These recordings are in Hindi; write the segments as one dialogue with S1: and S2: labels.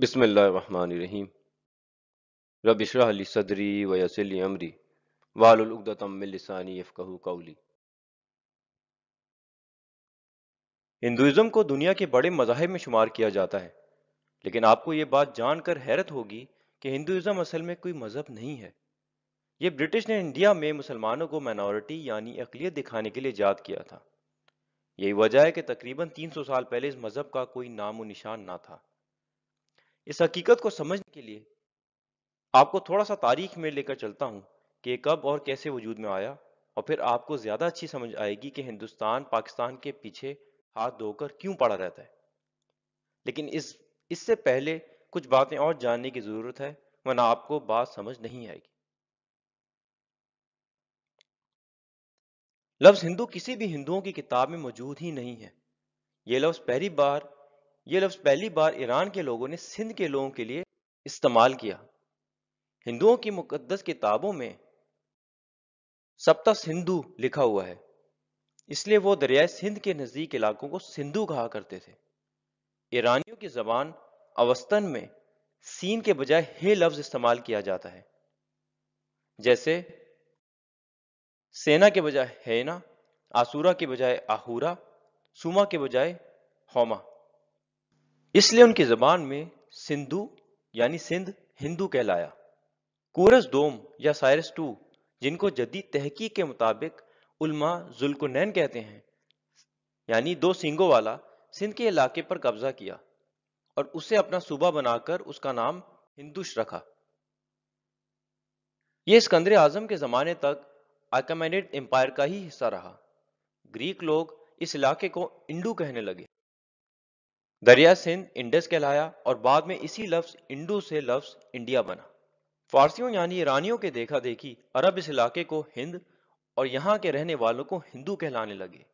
S1: बिसमीम रबिशरली सदरी वसली अमरी वालदातमिलसानी यफ़ू कौली हिंदुज़म को दुनिया के बड़े मजाहब में शुमार किया जाता है लेकिन आपको ये बात जानकर हैरत होगी कि हिंदुज़म असल में कोई मज़हब नहीं है ये ब्रिटिश ने इंडिया में मुसलमानों को माइनॉरिटी यानी अकलियत दिखाने के लिए याद किया था यही वजह है कि तकरीबन 300 साल पहले इस मज़हब का कोई नामो निशान ना था इस हकीकत को समझने के लिए आपको थोड़ा सा तारीख में लेकर चलता हूँ कि कब और कैसे वजूद में आया और फिर आपको ज़्यादा अच्छी समझ आएगी कि हिंदुस्तान पाकिस्तान के पीछे हाथ धोकर क्यों पड़ा रहता है लेकिन इस इससे पहले कुछ बातें और जानने की ज़रूरत है वरना आपको बात समझ नहीं आएगी लफ्ज़ हिंदू किसी भी हिंदुओं की किताब में मौजूद ही नहीं है यह लफ्ज़ पहली बार ये लफ्ज़ पहली बार ईरान के लोगों ने सिंध के लोगों के लिए इस्तेमाल किया हिंदुओं की मुकदस किताबों में सप्ता सिंधु लिखा हुआ है इसलिए वो दरियाए सिंध के नज़दीक इलाकों को सिंधु कहा करते थे ईरानियों की जबान अवस्तन में सीन के बजाय हे लफ्ज इस्तेमाल किया जाता है जैसे सेना के बजाय हैना आसूरा के बजाय आहूरा सुमा के बजाय होमा इसलिए उनकी जबान में सिंधु यानी सिंध हिंदू कहलाया कोरस डोम या साइरस टू जिनको जदी तहकी के मुताबिक उल्मा जुल्कुनैन कहते हैं यानी दो सिंगों वाला सिंध के इलाके पर कब्जा किया और उसे अपना सूबा बनाकर उसका नाम हिंदुश रखा ये सिकंदर आजम के जमाने तक आकामेनेड एम्पायर का ही हिस्सा रहा ग्रीक लोग इस इलाके को इंडू कहने लगे दरिया सिंध इंडस कहलाया और बाद में इसी लफ्ज इंडू से लफ्ज इंडिया बना फारसियों यानी ईरानियों के देखा देखी अरब इस इलाके को हिंद और यहाँ के रहने वालों को हिंदू कहलाने लगे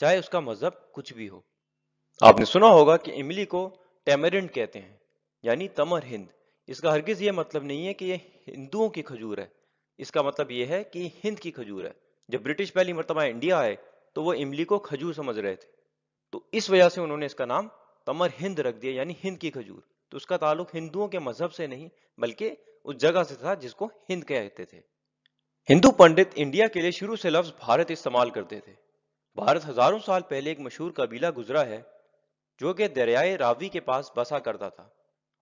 S1: चाहे उसका मजहब कुछ भी हो आपने सुना होगा कि इमली को टेमरिंड कहते हैं यानी तमर हिंद इसका हरगिज यह मतलब नहीं है कि यह हिंदुओं की खजूर है इसका मतलब यह है कि हिंद की खजूर है जब ब्रिटिश पहली मरतबा इंडिया आए तो वो इमली को खजूर समझ रहे थे तो इस वजह से उन्होंने इसका नाम तमर हिंद रख दिया यानी हिंद की खजूर तो उसका ताल्लुक हिंदुओं के मजहब से नहीं बल्कि उस जगह से था जिसको हिंद कहते थे हिंदू पंडित इंडिया के लिए शुरू से लफ्ज भारत इस्तेमाल करते थे भारत हजारों साल पहले एक मशहूर कबीला गुजरा है जो कि दरियाए रावी के पास बसा करता था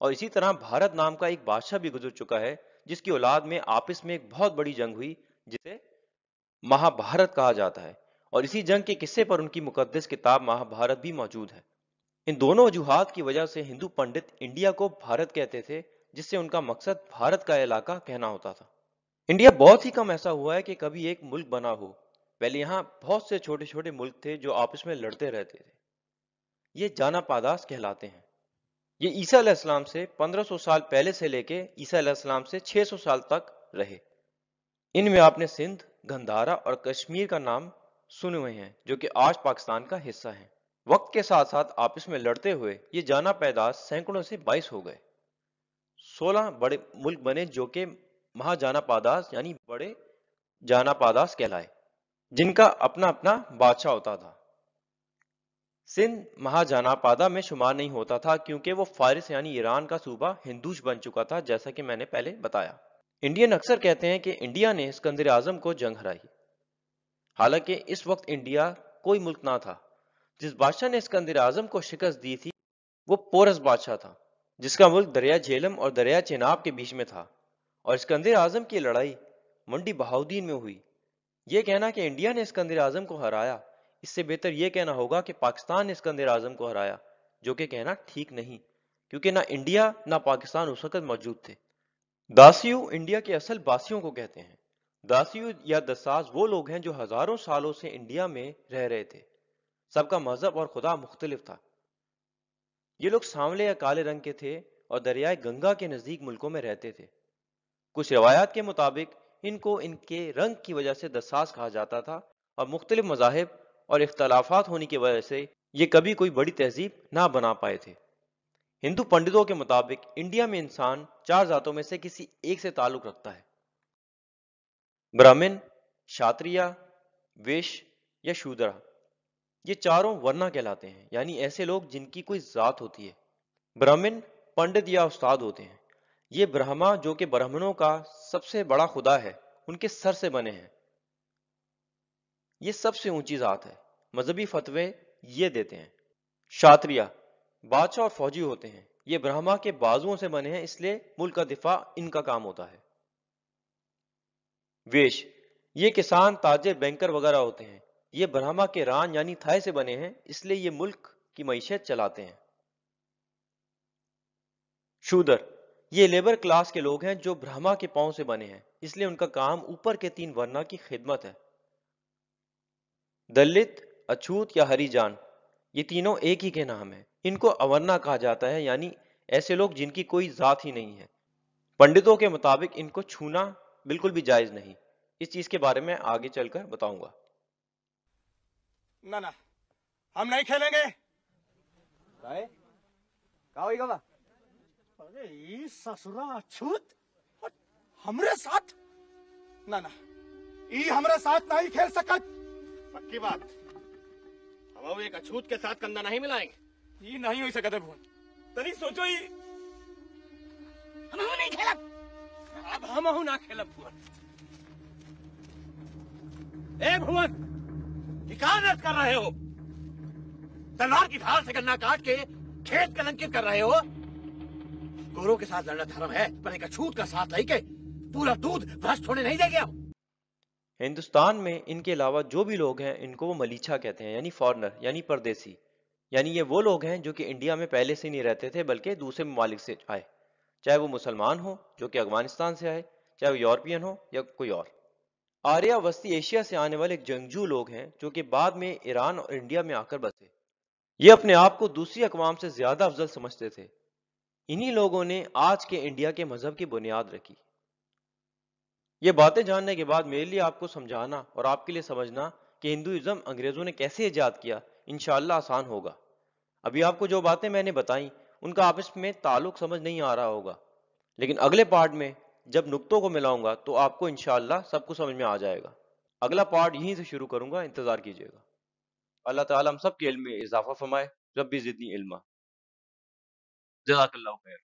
S1: और इसी तरह भारत नाम का एक बादशाह भी गुजर चुका है जिसकी औलाद में आपस में एक बहुत बड़ी जंग हुई जिसे महाभारत कहा जाता है और इसी जंग के किस्से पर उनकी मुकदस किताब महाभारत भी मौजूद है इन दोनों वजूहत की वजह से हिंदू पंडित इंडिया को भारत कहते थे जिससे उनका मकसद भारत का इलाका कहना होता था इंडिया बहुत ही कम ऐसा हुआ है कि कभी एक मुल्क बना हो पहले यहाँ बहुत से छोटे छोटे मुल्क थे जो आपस में लड़ते रहते थे ये जाना पादास कहलाते हैं ये ईसा अलैहिस्सलाम से 1500 साल पहले से लेके ईसा अलैहिस्सलाम से 600 साल तक रहे इनमें आपने सिंध गंधारा और कश्मीर का नाम सुने हुए हैं जो कि आज पाकिस्तान का हिस्सा है वक्त के साथ साथ आपस में लड़ते हुए ये जाना पैदा सैकड़ों से बाईस हो गए सोलह बड़े मुल्क बने जो कि महाजाना पादास यानी बड़े जाना पादास कहलाए जिनका अपना अपना बादशाह होता था सिंध महाजानापादा में शुमार नहीं होता था क्योंकि वो फारिस यानी ईरान का सूबा हिंदूज बन चुका था जैसा कि मैंने पहले बताया इंडियन अक्सर कहते हैं कि इंडिया ने सिकंदर आजम को जंग हराई हालांकि इस वक्त इंडिया कोई मुल्क ना था जिस बादशाह ने स्कंदर आजम को शिकस्त दी थी वो पोरस बादशाह था जिसका मुल्क दरिया झेलम और दरिया चेनाब के बीच में था और स्कंदर आजम की लड़ाई मंडी बहाउद्दीन में हुई ये कहना कि इंडिया ने स्कंदर आजम को हराया इससे बेहतर यह कहना होगा कि पाकिस्तान ने स्कंदर आजम को हराया जो कि कहना ठीक नहीं क्योंकि ना इंडिया ना पाकिस्तान उस वक्त मौजूद थे दासियों इंडिया के असल बासियों को कहते हैं दासियु या दसाज वो लोग हैं जो हजारों सालों से इंडिया में रह रहे थे सबका मजहब और खुदा मुख्तलिफ था ये लोग सांवले या काले रंग के थे और दरियाए गंगा के नजदीक मुल्कों में रहते थे कुछ रवायात के मुताबिक इनको इनके रंग की वजह से दसास कहा जाता था और मुख्तलिफ मजाहब और इख्तलाफात होने की वजह से ये कभी कोई बड़ी तहजीब ना बना पाए थे हिंदू पंडितों के मुताबिक इंडिया में इंसान चार जातों में से किसी एक से ताल्लुक रखता है ब्राह्मण क्षात्रिया वेश या शूद्रा ये चारों वर्णा कहलाते हैं यानी ऐसे लोग जिनकी कोई जात होती है ब्राह्मण पंडित या उस्ताद होते हैं ये ब्रह्मा जो कि ब्राह्मणों का सबसे बड़ा खुदा है उनके सर से बने हैं ये सबसे ऊंची जात है मजहबी फतवे ये देते हैं शात्रिया बादशाह और फौजी होते हैं ये ब्रह्मा के बाजुओं से बने हैं इसलिए मुल्क का दिफा इनका काम होता है वेश ये किसान ताजे बैंकर वगैरह होते हैं ये ब्रह्मा के रान यानी थाय से बने हैं इसलिए ये मुल्क की मीशत चलाते हैं शूदर ये लेबर क्लास के लोग हैं जो ब्रह्मा के पांव से बने हैं इसलिए उनका काम ऊपर के तीन वर्णा की खिदमत है दलित अछूत या हरिजान ये तीनों एक ही के नाम है इनको अवर्णा कहा जाता है यानी ऐसे लोग जिनकी कोई जात ही नहीं है पंडितों के मुताबिक इनको छूना बिल्कुल भी जायज नहीं इस चीज के बारे में आगे चलकर बताऊंगा ना ना हम नहीं खेलेंगे अरे ससुरा अछूत हमरे साथ ना ना हमरे साथ नहीं खेल सकत पक्की बात हम एक अछूत के साथ कंधा नहीं मिलाएंगे ये नहीं हो सकते भुवन तरी सोचो ये हम नहीं खेलब अब हम ना खेलब भुवन ए भुवन इकानत कर रहे हो तलवार की ढाल से गन्ना काट के खेत कलंकित कर रहे हो गोरों के साथ लड़ना धर्म है पर एक अछूत का साथ लेके पूरा दूध भ्रष्ट होने नहीं देगा हिंदुस्तान में इनके अलावा जो भी लोग हैं इनको वो मलीछा कहते हैं यानी फॉरनर यानी परदेसी यानी ये वो लोग हैं जो कि इंडिया में पहले से नहीं रहते थे बल्कि दूसरे ममालिक से आए चाहे वो मुसलमान हो जो कि अफगानिस्तान से आए चाहे वो यूरोपियन हो या कोई और आर्या वस्ती एशिया से आने वाले जंगजू लोग हैं जो कि बाद में ईरान और इंडिया में आकर बसे ये अपने आप को दूसरी अकवाम से ज्यादा अफजल समझते थे इन्हीं लोगों ने आज के इंडिया के मजहब की बुनियाद रखी ये बातें जानने के बाद मेरे लिए आपको समझाना और आपके लिए समझना कि हिंदुज़म अंग्रेजों ने कैसे ईजाद किया इनशाला आसान होगा अभी आपको जो बातें मैंने बताई उनका आपस में ताल्लुक समझ नहीं आ रहा होगा लेकिन अगले पार्ट में जब नुकतों को मिलाऊंगा तो आपको इनशाला सब कुछ समझ में आ जाएगा अगला पार्ट यहीं से शुरू करूंगा इंतजार कीजिएगा अल्लाह ताला हम सब के इल्म में इजाफा फरमाए जब भी जिदनी इल्मा जजाकल्ला खैर